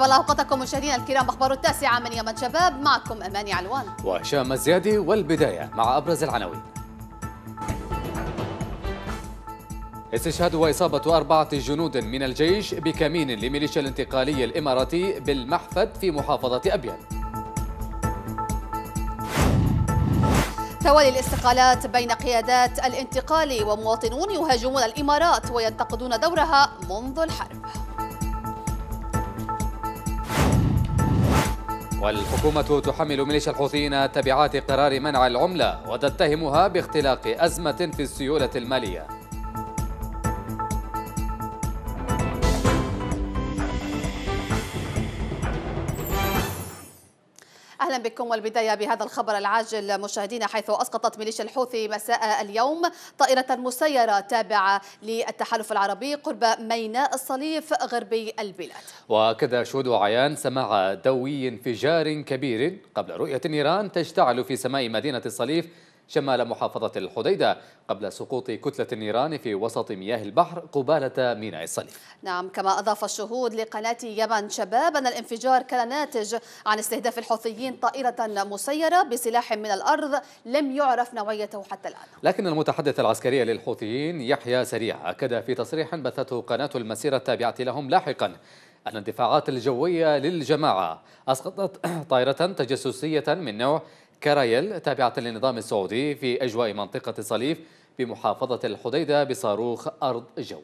طيب الله اوقاتكم مشاهدينا الكرام اخبار التاسعه من يمن شباب معكم اماني علوان وهشام الزيادي والبدايه مع ابرز العناوين استشهاد وإصابة أربعة جنود من الجيش بكمين لميليشيا الانتقالي الإماراتي بالمحفد في محافظة أبيان توالي الاستقالات بين قيادات الانتقالي ومواطنون يهاجمون الإمارات وينتقدون دورها منذ الحرب والحكومة تحمل ميليشيا الحوثيين تبعات قرار منع العملة وتتهمها باختلاق أزمة في السيولة المالية بكم والبداية بهذا الخبر العاجل مشاهدينا حيث أسقطت ميليشيا الحوثي مساء اليوم طائرة مسيرة تابعة للتحالف العربي قرب ميناء الصليف غربي البلاد وأكد شهود عيان سماع دوي انفجار كبير قبل رؤية نيران تشتعل في سماء مدينة الصليف شمال محافظة الحديدة قبل سقوط كتلة النيران في وسط مياه البحر قبالة ميناء الصليف نعم كما أضاف الشهود لقناة يمن شباب أن الانفجار كان ناتج عن استهداف الحوثيين طائرة مسيرة بسلاح من الأرض لم يعرف نوعيته حتى الآن لكن المتحدث العسكري للحوثيين يحيى سريع أكد في تصريح بثته قناة المسيرة التابعة لهم لاحقا أن الدفاعات الجوية للجماعة أسقطت طائرة تجسسية من نوع كرايل تابعة للنظام السعودي في أجواء منطقة صليف بمحافظة الحديدة بصاروخ أرض جو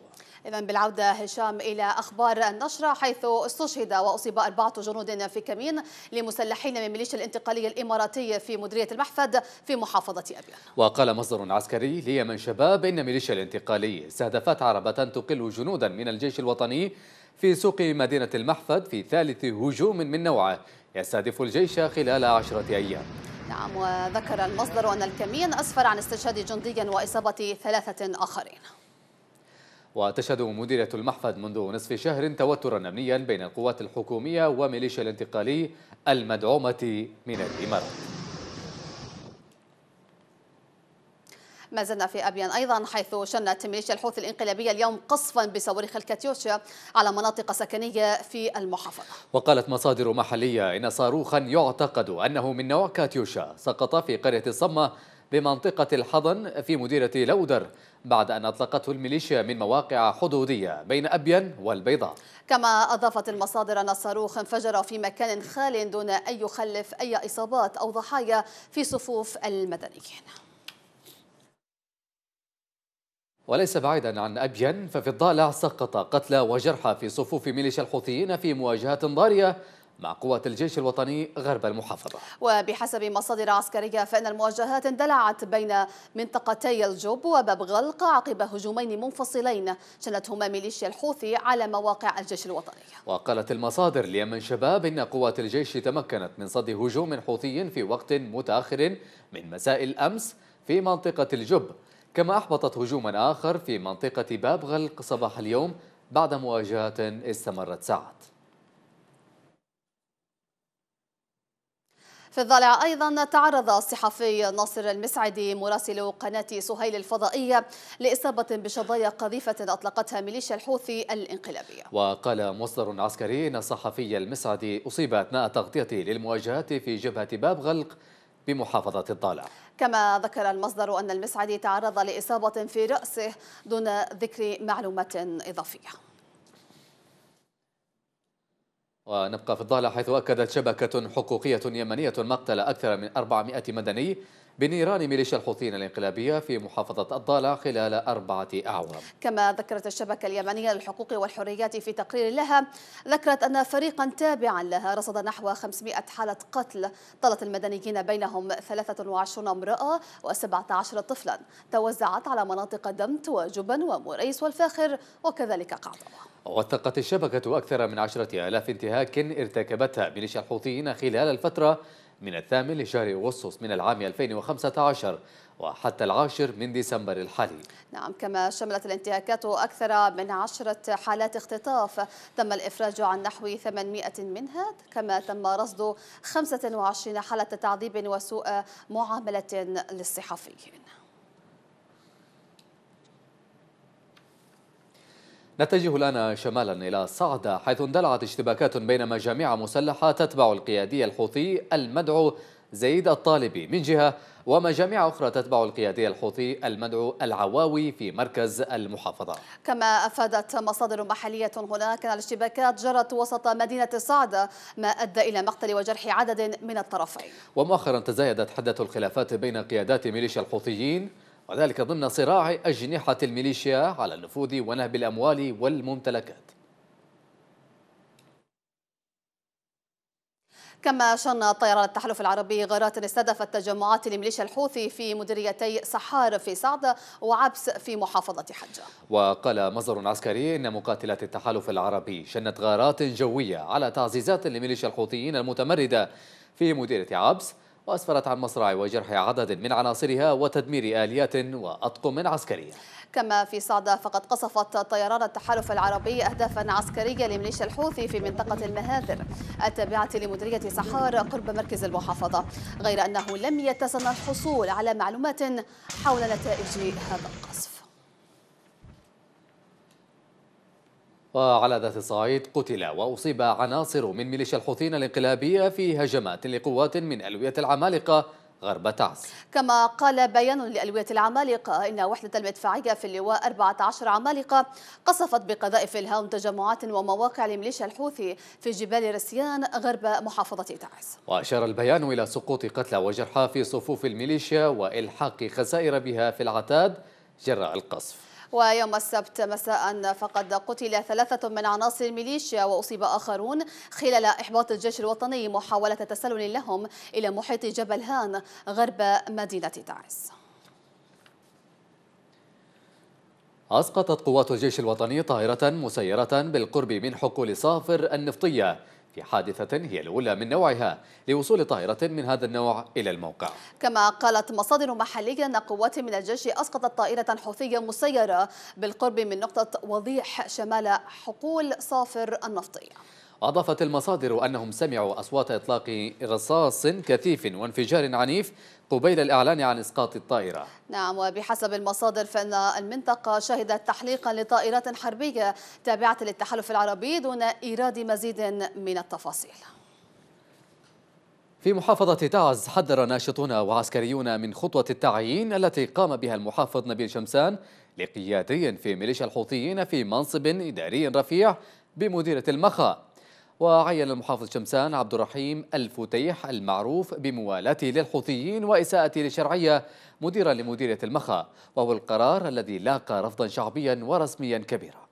إذا بالعودة هشام إلى أخبار النشرة حيث استشهد وأصيب أربعة جنود في كمين لمسلحين من ميليشيا الانتقالية الإماراتية في مديرية المحفد في محافظة أبيان وقال مصدر عسكري ليمن شباب إن ميليشيا الانتقالية استهدفت عربة تقل جنودا من الجيش الوطني في سوق مدينة المحفد في ثالث هجوم من نوعه يستهدف الجيش خلال عشرة أيام نعم وذكر المصدر أن الكمين أسفر عن استشهاد جندي وإصابة ثلاثة آخرين وتشهد مديرة المحفظ منذ نصف شهر توترا أمنيا بين القوات الحكومية وميليشيا الانتقالي المدعومة من الإمارات ما زلنا في أبيان أيضا حيث شنت ميليشيا الحوثي الإنقلابية اليوم قصفا بصواريخ الكاتيوشا على مناطق سكنية في المحافظة وقالت مصادر محلية إن صاروخا يعتقد أنه من نوع كاتيوشا سقط في قرية الصمة بمنطقة الحضن في مديرة لودر بعد أن أطلقته الميليشيا من مواقع حدودية بين أبين والبيضاء كما أضافت المصادر أن الصاروخ انفجر في مكان خال دون أن يخلف أي إصابات أو ضحايا في صفوف المدنيين وليس بعيدا عن أبين ففي الضالع سقط قتلى وجرحى في صفوف ميليشيا الحوثيين في مواجهة ضارية مع قوات الجيش الوطني غرب المحافظة وبحسب مصادر عسكرية فإن المواجهات اندلعت بين منطقتي الجوب وباب غلق عقب هجومين منفصلين شنتهما ميليشيا الحوثي على مواقع الجيش الوطني وقالت المصادر ليمن شباب إن قوات الجيش تمكنت من صد هجوم حوثي في وقت متأخر من مساء الأمس في منطقة الجب كما أحبطت هجوما آخر في منطقة باب غلق صباح اليوم بعد مواجهة استمرت ساعات في الضالع أيضا تعرض الصحفي ناصر المسعدي مراسل قناة سهيل الفضائية لإصابة بشظايا قذيفة أطلقتها ميليشيا الحوثي الانقلابية وقال مصدر عسكري أن الصحفي المسعدي أصيب أثناء تغطيته للمواجهات في جبهة باب غلق بمحافظة الضالع كما ذكر المصدر أن المسعدي تعرض لإصابة في رأسه دون ذكر معلومات إضافية ونبقى في الضالع حيث أكدت شبكة حقوقية يمنية مقتل أكثر من 400 مدني بنيران ميليشيا الحوثيين الانقلابية في محافظة الضالة خلال أربعة أعوام كما ذكرت الشبكة اليمنية للحقوق والحريات في تقرير لها ذكرت أن فريقا تابعا لها رصد نحو 500 حالة قتل طالت المدنيين بينهم 23 امرأة و17 طفلا توزعت على مناطق دمت وجبن ومريس والفاخر وكذلك قعطبه. وثقت الشبكة أكثر من عشرة آلاف انتهاك ارتكبتها ميليشيا الحوثيين خلال الفترة من الثامن لشهر أغسطس من العام 2015 وحتى العاشر من ديسمبر الحالي نعم كما شملت الانتهاكات أكثر من عشرة حالات اختطاف تم الإفراج عن نحو 800 منها كما تم رصد 25 حالة تعذيب وسوء معاملة للصحفيين نتجه الآن شمالا إلى صعدة حيث اندلعت اشتباكات بين مجاميع مسلحة تتبع القيادي الحوثي المدعو زيد الطالبي من جهة ومجاميع أخرى تتبع القيادي الحوثي المدعو العواوي في مركز المحافظة كما أفادت مصادر محلية هناك أن الاشتباكات جرت وسط مدينة صعدة ما أدى إلى مقتل وجرح عدد من الطرفين ومؤخرا تزايدت حدة الخلافات بين قيادات ميليشيا الحوثيين وذلك ضمن صراع أجنحة الميليشيا على النفوذ ونهب الأموال والممتلكات كما شن طيران التحالف العربي غارات استهدفت تجمعات لميليشيا الحوثي في مديريتي صحار في صعدة وعبس في محافظة حجة وقال مصدر عسكري أن مقاتلات التحالف العربي شنت غارات جوية على تعزيزات لميليشيا الحوثيين المتمردة في مديرية عبس وأسفرت عن مصرع وجرح عدد من عناصرها وتدمير آليات وأطقم عسكرية كما في صعدة فقد قصفت طيران التحالف العربي أهدافا عسكرية لميليشيا الحوثي في منطقة المهاذر التابعة لمديرية سحار قرب مركز المحافظة غير أنه لم يتسنى الحصول على معلومات حول نتائج هذا القصف وعلى ذات الصعيد قتل وأصيب عناصر من ميليشيا الحوثيين الانقلابية في هجمات لقوات من ألوية العمالقة غرب تعز كما قال بيان لألوية العمالقة إن وحدة المدفعية في اللواء 14 عمالقة قصفت بقذائف الهام تجمعات ومواقع لميليشيا الحوثي في جبال رسيان غرب محافظة تعز وأشار البيان إلى سقوط قتلى وجرحى في صفوف الميليشيا وإلحاق خسائر بها في العتاد جراء القصف ويوم السبت مساء فقد قتل ثلاثة من عناصر الميليشيا وأصيب آخرون خلال إحباط الجيش الوطني محاولة تسلل لهم إلى محيط جبل هان غرب مدينة تعز أسقطت قوات الجيش الوطني طائرة مسيرة بالقرب من حقول صافر النفطية في حادثة هي الأولى من نوعها لوصول طائرة من هذا النوع إلى الموقع كما قالت مصادر محلية أن قوات من الجيش أسقطت طائرة حوثية مسيرة بالقرب من نقطة وضيح شمال حقول صافر النفطية أضافت المصادر أنهم سمعوا أصوات إطلاق رصاص كثيف وانفجار عنيف قبيل الإعلان عن إسقاط الطائرة نعم وبحسب المصادر فإن المنطقة شهدت تحليقا لطائرات حربية تابعة للتحالف العربي دون إيراد مزيد من التفاصيل في محافظة تعز حذر ناشطون وعسكريون من خطوة التعيين التي قام بها المحافظ نبيل شمسان لقيادي في ميليشيا الحوثيين في منصب إداري رفيع بمديرة المخا وعين المحافظ شمسان عبد الرحيم الفتيح المعروف بموالاته للحوثيين وإساءته للشرعية مديرا لمديرية المخا وهو القرار الذي لاقى رفضا شعبيا ورسميا كبيرا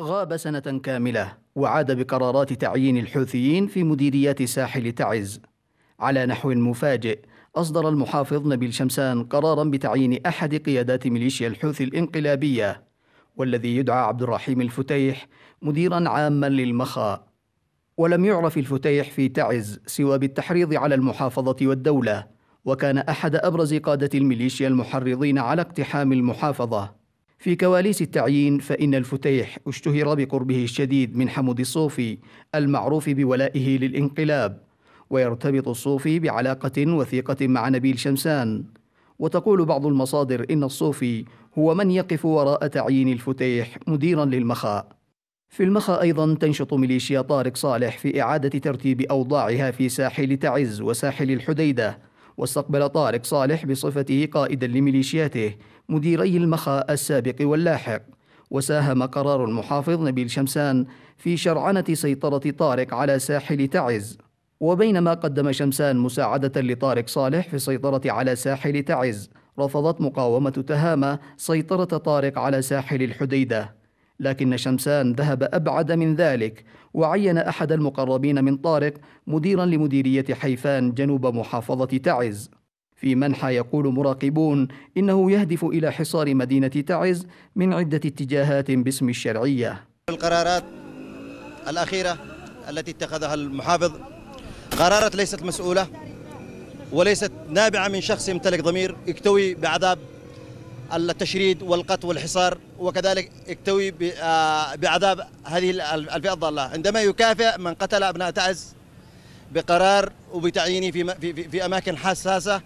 غاب سنة كاملة وعاد بقرارات تعيين الحوثيين في مديريات ساحل تعز على نحو مفاجئ أصدر المحافظ نبيل شمسان قرارا بتعيين أحد قيادات ميليشيا الحوثي الإنقلابية والذي يدعى عبد الرحيم الفتيح مديرا عاما للمخا ولم يعرف الفتيح في تعز سوى بالتحريض على المحافظة والدولة وكان أحد أبرز قادة الميليشيا المحرضين على اقتحام المحافظة في كواليس التعيين فإن الفتيح اشتهر بقربه الشديد من حمود الصوفي المعروف بولائه للانقلاب ويرتبط الصوفي بعلاقة وثيقة مع نبيل شمسان وتقول بعض المصادر إن الصوفي هو من يقف وراء تعيين الفتيح مديرا للمخاء في المخا أيضا تنشط ميليشيا طارق صالح في إعادة ترتيب أوضاعها في ساحل تعز وساحل الحديدة واستقبل طارق صالح بصفته قائدا لميليشياته مديري المخا السابق واللاحق وساهم قرار المحافظ نبيل شمسان في شرعنة سيطرة طارق على ساحل تعز وبينما قدم شمسان مساعدة لطارق صالح في السيطرة على ساحل تعز رفضت مقاومة تهامة سيطرة طارق على ساحل الحديدة لكن شمسان ذهب أبعد من ذلك وعين أحد المقربين من طارق مديرا لمديرية حيفان جنوب محافظة تعز في منحى يقول مراقبون إنه يهدف إلى حصار مدينة تعز من عدة اتجاهات باسم الشرعية القرارات الأخيرة التي اتخذها المحافظ قرارات ليست مسؤولة وليست نابعة من شخص يمتلك ضمير يكتوي بعذاب التشريد والقتل والحصار وكذلك اكتوي آه، بعذاب هذه الفئة الضالة عندما يكافئ من قتل أبناء تعز بقرار وبتعيينه في, في, في أماكن حساسة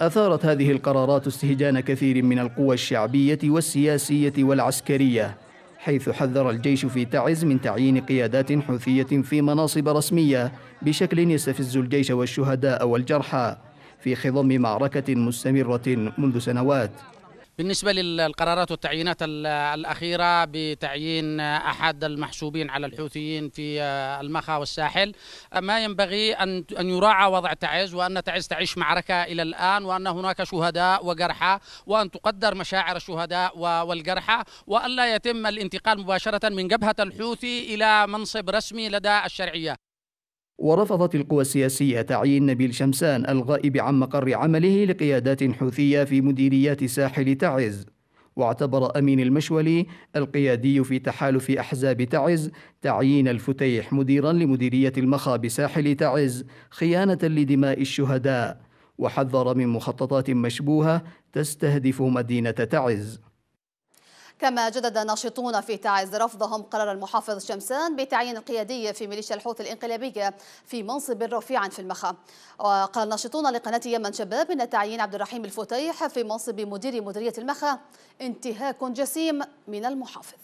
أثارت هذه القرارات استهجان كثير من القوى الشعبية والسياسية والعسكرية حيث حذر الجيش في تعز من تعيين قيادات حوثية في مناصب رسمية بشكل يستفز الجيش والشهداء والجرحى في خضم معركة مستمرة منذ سنوات بالنسبة للقرارات والتعيينات الأخيرة بتعيين أحد المحسوبين على الحوثيين في المخا والساحل ما ينبغي أن أن يراعى وضع تعز وأن تعز تعيش معركة إلى الآن وأن هناك شهداء وجرحى وأن تقدر مشاعر الشهداء والجرحى وألا يتم الانتقال مباشرة من جبهة الحوثي إلى منصب رسمي لدى الشرعية ورفضت القوى السياسية تعيين نبيل شمسان الغائب عن مقر عمله لقيادات حوثية في مديريات ساحل تعز واعتبر أمين المشولي القيادي في تحالف أحزاب تعز تعيين الفتيح مديرا لمديرية المخا بساحل تعز خيانة لدماء الشهداء وحذر من مخططات مشبوهة تستهدف مدينة تعز كما جدد ناشطون في تعز رفضهم قرار المحافظ شمسان بتعيين القيادي في ميليشيا الحوث الانقلابية في منصب رفيع في المخا وقال ناشطون لقناة يمن شباب أن تعيين عبد الرحيم الفتيح في منصب مدير مديرية المخا انتهاك جسيم من المحافظ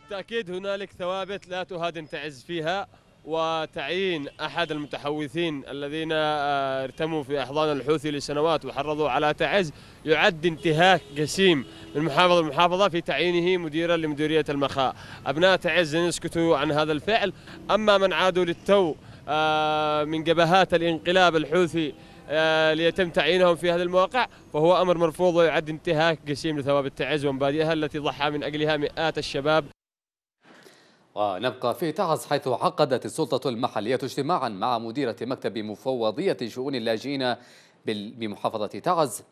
بالتأكيد هنالك ثوابت لا تهادن تعز فيها وتعيين أحد المتحوثين الذين آه، ارتموا في أحضان الحوثي لسنوات وحرضوا على تعز يعد انتهاك جسيم من محافظ المحافظة في تعيينه مديرا لمديرية المخاء أبناء تعز يسكتوا عن هذا الفعل أما من عادوا للتو آه، من جبهات الانقلاب الحوثي آه، ليتم تعيينهم في هذه المواقع فهو أمر مرفوض ويعد انتهاك جسيم لثواب التعز ومبادئها التي ضحى من أجلها مئات الشباب ونبقى في تعز حيث عقدت السلطة المحلية اجتماعا مع مديرة مكتب مفوضية شؤون اللاجئين بمحافظة تعز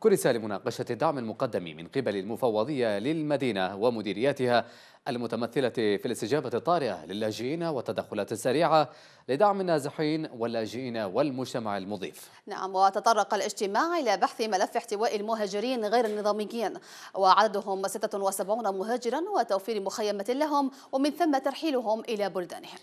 كرس لمناقشة الدعم المقدم من قبل المفوضية للمدينة ومديرياتها المتمثلة في الاستجابة الطارئة للاجئين والتدخلات السريعة لدعم النازحين واللاجئين والمجتمع المضيف نعم وتطرق الاجتماع إلى بحث ملف احتواء المهاجرين غير النظاميين وعددهم 76 مهاجرا وتوفير مخيمة لهم ومن ثم ترحيلهم إلى بلدانهم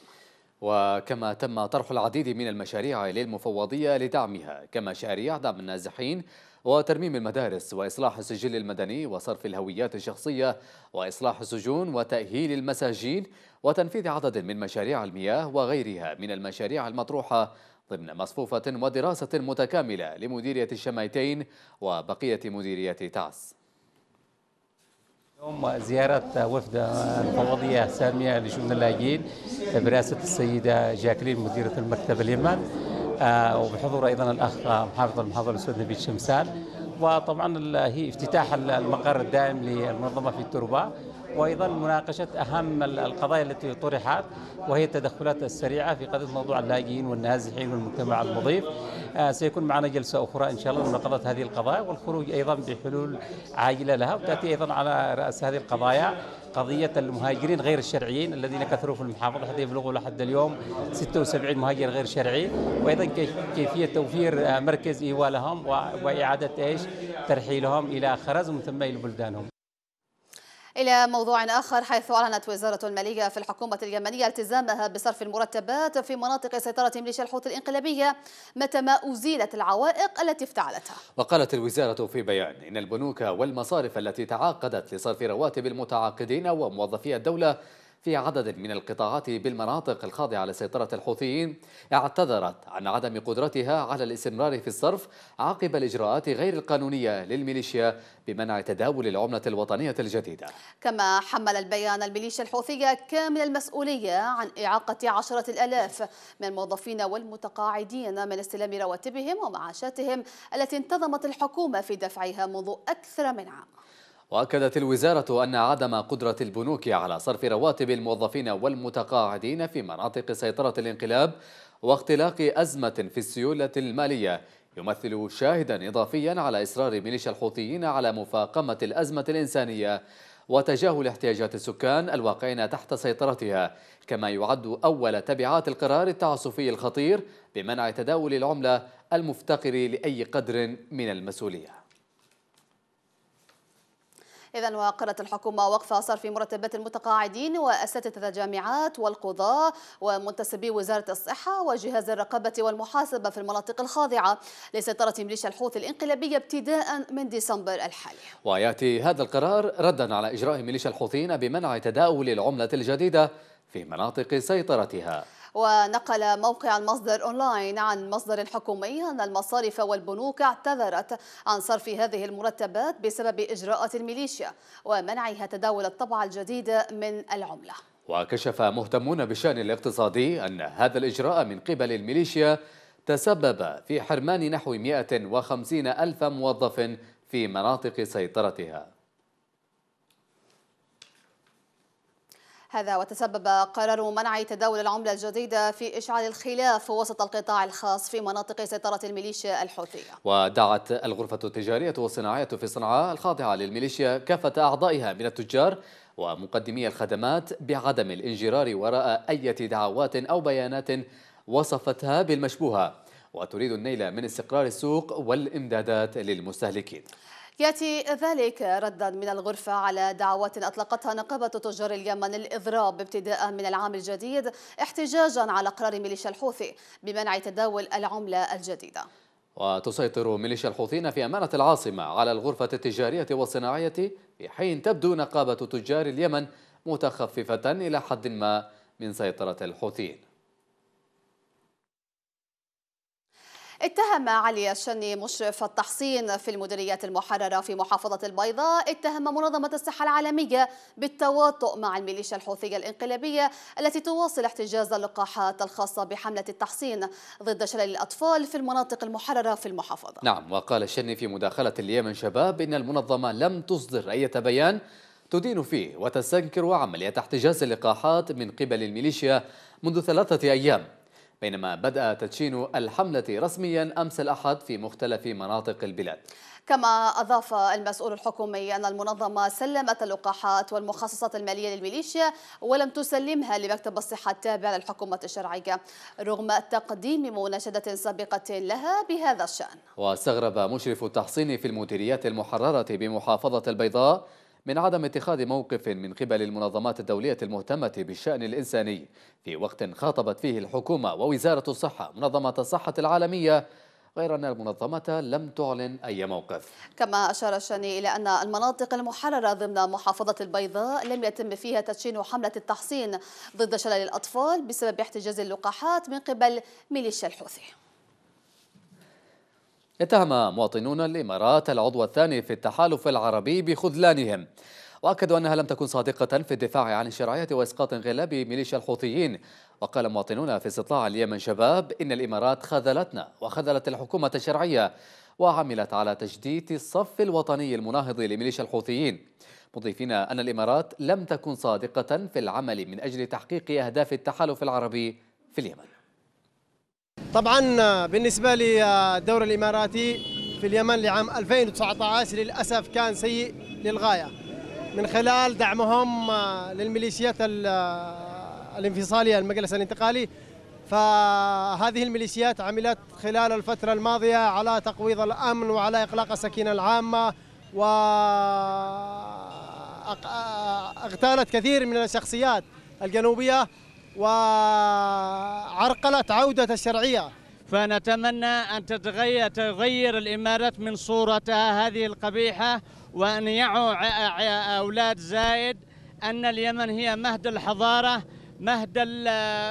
وكما تم طرح العديد من المشاريع للمفوضية لدعمها كمشاريع دعم النازحين وترميم المدارس وإصلاح السجل المدني وصرف الهويات الشخصية وإصلاح السجون وتأهيل المساجين وتنفيذ عدد من مشاريع المياه وغيرها من المشاريع المطروحة ضمن مصفوفة ودراسة متكاملة لمديرية الشمايتين وبقية مديرية تعس اليوم زيارة وفد الفوضية السامية لشؤون اللاجئين برئاسة السيدة جاكلين مديرة المكتب اليمن آه، وبحضور ايضا الاخ محافظ المحافظه الاستاذ نبيل شمسان وطبعا هي افتتاح المقر الدائم للمنظمه في التربه وايضا مناقشه اهم القضايا التي طرحت وهي التدخلات السريعه في قضيه موضوع اللاجئين والنازحين والمجتمع المضيف آه، سيكون معنا جلسه اخرى ان شاء الله لمناقشه هذه القضايا والخروج ايضا بحلول عاجله لها وتاتي ايضا على راس هذه القضايا قضية المهاجرين غير الشرعيين الذين كثروا في المحافظة حتى يبلغوا لحد اليوم 76 مهاجر غير شرعي وأيضا كيفية توفير مركز إيوالهم وإعادة إيش ترحيلهم إلى خرز ثم إلى بلدانهم إلى موضوع آخر حيث أعلنت وزارة المالية في الحكومة اليمنية التزامها بصرف المرتبات في مناطق سيطرة ميليشيا الحوثي الإنقلابية متى ما أزيلت العوائق التي افتعلتها وقالت الوزارة في بيان إن البنوك والمصارف التي تعاقدت لصرف رواتب المتعاقدين وموظفي الدولة في عدد من القطاعات بالمناطق الخاضعة لسيطرة الحوثيين اعتذرت عن عدم قدرتها على الاستمرار في الصرف عقب الإجراءات غير القانونية للميليشيا بمنع تداول العملة الوطنية الجديدة كما حمل البيان الميليشيا الحوثية كامل المسؤولية عن إعاقة عشرة الألاف من الموظفين والمتقاعدين من استلام رواتبهم ومعاشاتهم التي انتظمت الحكومة في دفعها منذ أكثر من عام وأكدت الوزارة أن عدم قدرة البنوك على صرف رواتب الموظفين والمتقاعدين في مناطق سيطرة الانقلاب واختلاق أزمة في السيولة المالية يمثل شاهدا إضافيا على إصرار ميليشيا الحوثيين على مفاقمة الأزمة الإنسانية وتجاهل احتياجات السكان الواقعين تحت سيطرتها كما يعد أول تبعات القرار التعسفي الخطير بمنع تداول العملة المفتقر لأي قدر من المسؤولية إذا وقرت الحكومة وقف صرف مرتبات المتقاعدين وأساتذة الجامعات والقضاة ومنتسبي وزارة الصحة وجهاز الرقابة والمحاسبة في المناطق الخاضعة لسيطرة ميليشيا الحوثي الانقلابية ابتداء من ديسمبر الحالي ويأتي هذا القرار ردا على إجراء ميليشيا الحوثيين بمنع تداول العملة الجديدة في مناطق سيطرتها ونقل موقع المصدر أونلاين عن مصدر حكومي أن المصارف والبنوك اعتذرت عن صرف هذه المرتبات بسبب إجراءات الميليشيا ومنعها تداول الطبعة الجديدة من العملة وكشف مهتمون بالشأن الاقتصادي أن هذا الإجراء من قبل الميليشيا تسبب في حرمان نحو 150 ألف موظف في مناطق سيطرتها هذا وتسبب قرار منع تداول العملة الجديدة في إشعال الخلاف وسط القطاع الخاص في مناطق سيطرة الميليشيا الحوثية ودعت الغرفة التجارية والصناعية في صنعاء الخاضعة للميليشيا كافة أعضائها من التجار ومقدمي الخدمات بعدم الانجرار وراء أي دعوات أو بيانات وصفتها بالمشبوهة وتريد النيل من استقرار السوق والإمدادات للمستهلكين يأتي ذلك ردا من الغرفة على دعوات أطلقتها نقابة تجار اليمن الإضراب ابتداء من العام الجديد احتجاجا على قرار ميليشيا الحوثي بمنع تداول العملة الجديدة وتسيطر ميليشيا الحوثيين في أمانة العاصمة على الغرفة التجارية والصناعية في حين تبدو نقابة تجار اليمن متخففة إلى حد ما من سيطرة الحوثيين اتهم علي الشني مشرف التحصين في المديريات المحررة في محافظة البيضاء اتهم منظمة الصحة العالمية بالتواطؤ مع الميليشيا الحوثية الانقلابية التي تواصل احتجاز اللقاحات الخاصة بحملة التحصين ضد شلل الأطفال في المناطق المحررة في المحافظة نعم وقال الشني في مداخلة اليمن شباب إن المنظمة لم تصدر أي بيان تدين فيه وتستنكر عملية احتجاز اللقاحات من قبل الميليشيا منذ ثلاثة أيام بينما بدأ تدشين الحملة رسميا أمس الأحد في مختلف مناطق البلاد كما أضاف المسؤول الحكومي أن المنظمة سلمت اللقاحات والمخصصات المالية للميليشيا ولم تسلمها لمكتب الصحة التابع للحكومة الشرعية رغم تقديم مناشدة سابقة لها بهذا الشأن واستغرب مشرف التحصين في المديريات المحررة بمحافظة البيضاء من عدم اتخاذ موقف من قبل المنظمات الدولية المهتمة بالشأن الإنساني في وقت خاطبت فيه الحكومة ووزارة الصحة منظمة الصحة العالمية غير أن المنظمة لم تعلن أي موقف كما أشار الشاني إلى أن المناطق المحررة ضمن محافظة البيضاء لم يتم فيها تدشين حملة التحصين ضد شلل الأطفال بسبب احتجاز اللقاحات من قبل ميليشيا الحوثي اتهم مواطنون الإمارات العضو الثاني في التحالف العربي بخذلانهم وأكدوا أنها لم تكن صادقة في الدفاع عن الشرعية وإسقاط انغلاب ميليشيا الحوثيين وقال مواطنون في استطلاع اليمن شباب إن الإمارات خذلتنا وخذلت الحكومة الشرعية وعملت على تجديد الصف الوطني المناهض لميليشيا الحوثيين مضيفين أن الإمارات لم تكن صادقة في العمل من أجل تحقيق أهداف التحالف العربي في اليمن طبعا بالنسبه للدوري الاماراتي في اليمن لعام 2019 للاسف كان سيء للغايه من خلال دعمهم آه، للميليشيات آه، الانفصاليه المجلس الانتقالي فهذه الميليشيات عملت خلال الفتره الماضيه على تقويض الامن وعلى اقلاق السكينه العامه و آه، اغتالت كثير من الشخصيات الجنوبيه وعرقلت عودة الشرعية فنتمنى أن تتغير تغير الإمارات من صورتها هذه القبيحة وأن يعوا أولاد زايد أن اليمن هي مهد الحضارة مهد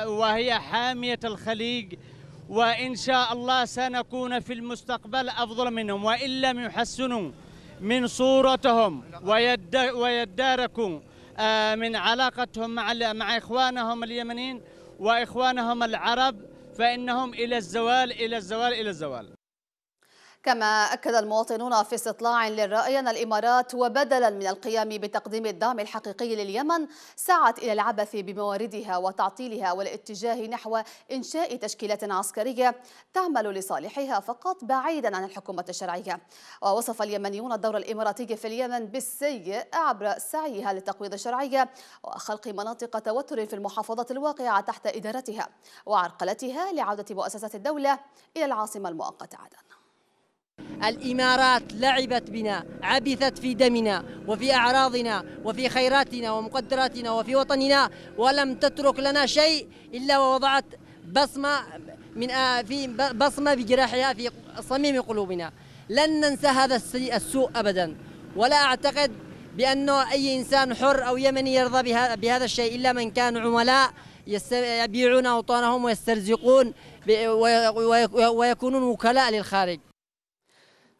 وهي حامية الخليج وإن شاء الله سنكون في المستقبل أفضل منهم وإن لم يحسنوا من صورتهم ويداركوا آه، من علاقتهم مع مع اخوانهم اليمنيين واخوانهم العرب فانهم الى الزوال الى الزوال الى الزوال كما أكد المواطنون في استطلاع للرأي أن الإمارات وبدلا من القيام بتقديم الدعم الحقيقي لليمن سعت إلى العبث بمواردها وتعطيلها والاتجاه نحو إنشاء تشكيلات عسكرية تعمل لصالحها فقط بعيدا عن الحكومة الشرعية ووصف اليمنيون الدور الإماراتي في اليمن بالسيء عبر سعيها لتقويض الشرعية وخلق مناطق توتر في المحافظات الواقعة تحت إدارتها وعرقلتها لعودة مؤسسات الدولة إلى العاصمة المؤقتة عدن الإمارات لعبت بنا عبثت في دمنا وفي أعراضنا وفي خيراتنا ومقدراتنا وفي وطننا ولم تترك لنا شيء إلا ووضعت بصمة من آه، في بصمة بجراحها في صميم قلوبنا لن ننسى هذا السوء أبدا ولا أعتقد بأنه أي إنسان حر أو يمني يرضى بهذا الشيء إلا من كان عملاء يبيعون أوطانهم ويسترزقون ويكونون وكلاء للخارج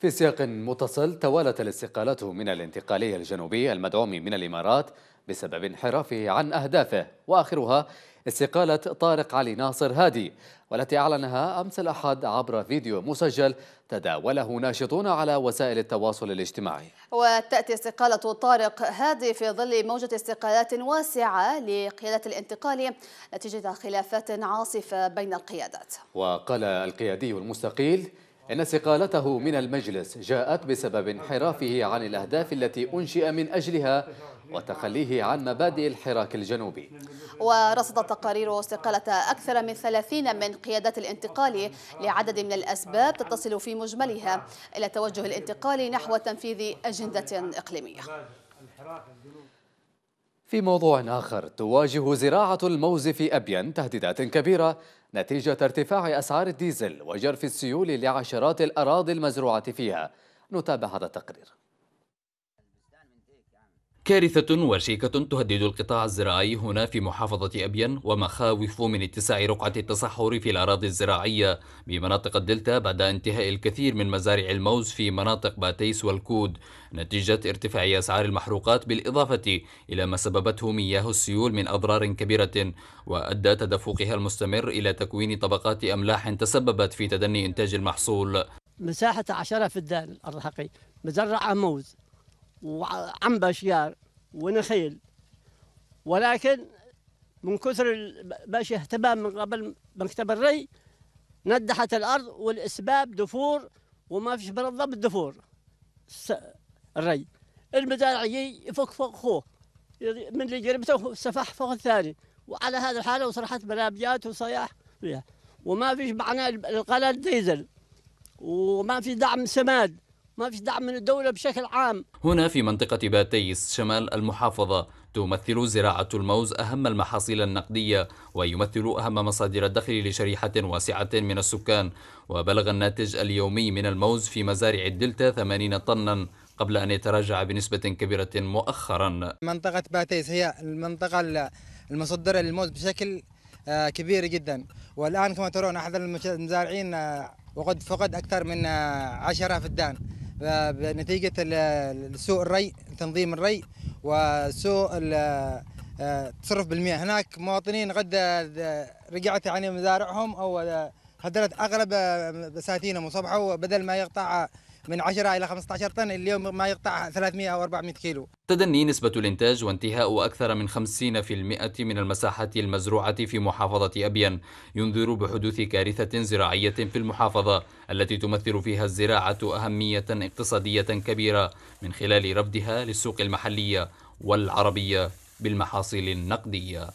في سياق متصل توالت الاستقالات من الانتقالي الجنوبي المدعوم من الإمارات بسبب انحرافه عن أهدافه وآخرها استقالة طارق علي ناصر هادي والتي أعلنها أمس الأحد عبر فيديو مسجل تداوله ناشطون على وسائل التواصل الاجتماعي وتأتي استقالة طارق هادي في ظل موجة استقالات واسعة لقيادة الانتقال نتيجة خلافات عاصفة بين القيادات وقال القيادي المستقيل إن استقالته من المجلس جاءت بسبب انحرافه عن الأهداف التي أنشئ من أجلها وتخليه عن مبادئ الحراك الجنوبي ورصدت تقارير استقالة أكثر من 30 من قيادات الانتقال لعدد من الأسباب تتصل في مجملها إلى توجه الانتقال نحو تنفيذ أجندة إقليمية في موضوع آخر تواجه زراعة الموز في أبين تهديدات كبيرة نتيجة ارتفاع أسعار الديزل وجرف السيول لعشرات الأراضي المزروعة فيها نتابع هذا التقرير كارثة وشيكة تهدد القطاع الزراعي هنا في محافظة أبين ومخاوف من اتساع رقعة التصحر في الأراضي الزراعية بمناطق الدلتا بعد انتهاء الكثير من مزارع الموز في مناطق باتيس والكود نتيجة ارتفاع أسعار المحروقات بالإضافة إلى ما سببته مياه السيول من أضرار كبيرة وأدى تدفقها المستمر إلى تكوين طبقات أملاح تسببت في تدني إنتاج المحصول مساحة عشرة فدان الرحقي مزرعة موز وعنب اشجار ونخيل ولكن من كثر باش اهتمام من قبل مكتب الري ندحت الارض والاسباب دفور وما فيش منظم الدفور الري المزارع يفك فوق خوه من اللي جربته سفح فوق الثاني وعلى هذا الحاله وصرحت بلابيات وصياح فيها وما فيش معناه القلل ديزل وما في دعم سماد ما فيش دعم من الدولة بشكل عام هنا في منطقة باتيس شمال المحافظة تمثل زراعة الموز أهم المحاصيل النقدية ويمثل أهم مصادر الدخل لشريحة واسعة من السكان وبلغ الناتج اليومي من الموز في مزارع الدلتا 80 طناً قبل أن يتراجع بنسبة كبيرة مؤخرا منطقة باتيس هي المنطقة المصدرة للموز بشكل آه، كبير جدا والآن كما ترون أحد المزارعين آه، وقد فقد أكثر من آه، عشرة فدان نتيجة سوء الري تنظيم الري وسوء التصرف آه، بالمياه هناك مواطنين قد آه، رجعت عن يعني مزارعهم أو هدرت أغلب بساتينهم وصبحوا بدل ما يقطع من 10 إلى 15 طن اليوم ما يقطع 300 أو 400 كيلو تدني نسبة الإنتاج وانتهاء أكثر من 50% من المساحة المزروعة في محافظة أبين ينذر بحدوث كارثة زراعية في المحافظة التي تمثل فيها الزراعة أهمية اقتصادية كبيرة من خلال ربدها للسوق المحلية والعربية بالمحاصيل النقديه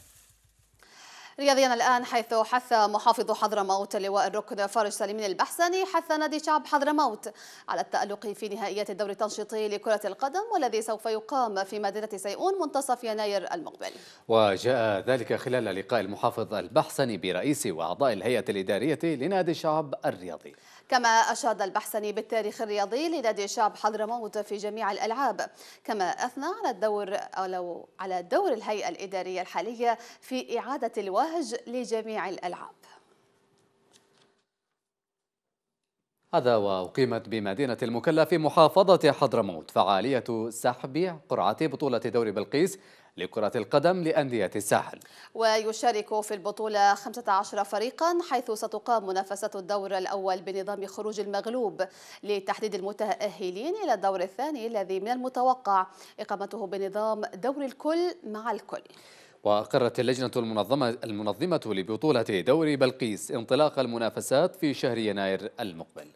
رياضيا الآن حيث حث محافظ حضرموت لواء الركن فارس سليمين البحساني حث نادي شعب حضرموت على التألق في نهائيات الدوري التنشيطي لكرة القدم والذي سوف يقام في مدينة سيئون منتصف يناير المقبل وجاء ذلك خلال لقاء المحافظ البحسني برئيس وأعضاء الهيئة الإدارية لنادي الشعب الرياضي كما أشاد البحسني بالتاريخ الرياضي لنادي شعب حضرموت في جميع الألعاب كما أثنى على الدور أو على دور الهيئة الإدارية الحالية في إعادة الوهج لجميع الألعاب هذا وأقيمت بمدينة المكلا في محافظة حضرموت فعالية سحب قرعة بطولة دوري بلقيس لكرة القدم لأندية الساحل ويشارك في البطولة 15 فريقا حيث ستقام منافسة الدور الأول بنظام خروج المغلوب لتحديد المتأهلين إلى الدور الثاني الذي من المتوقع إقامته بنظام دور الكل مع الكل وأقرت اللجنة المنظمة, المنظمة لبطولة دوري بلقيس انطلاق المنافسات في شهر يناير المقبل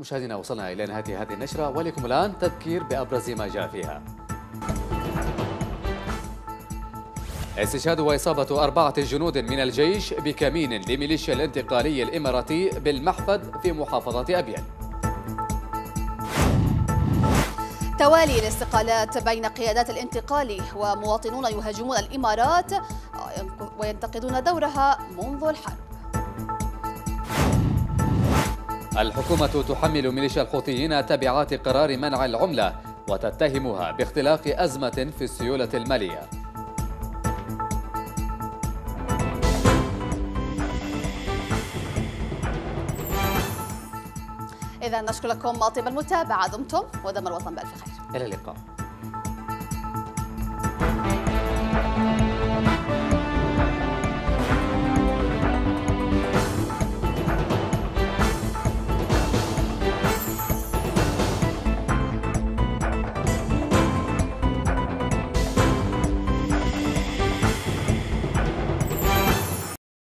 مشاهدينا وصلنا إلى نهاية هذه النشرة ولكم الآن تذكير بأبرز ما جاء فيها استشهاد وإصابة أربعة جنود من الجيش بكمين لميليشيا الانتقالي الإماراتي بالمحفد في محافظة أبيان توالي الاستقالات بين قيادات الانتقال ومواطنون يهاجمون الإمارات وينتقدون دورها منذ الحرب الحكومة تحمل ميليشيا الحوثيين تبعات قرار منع العملة وتتهمها باختلاق أزمة في السيولة المالية إذا نشكركم طيب المتابعة دمتم ودم الوطن بألف خير إلى اللقاء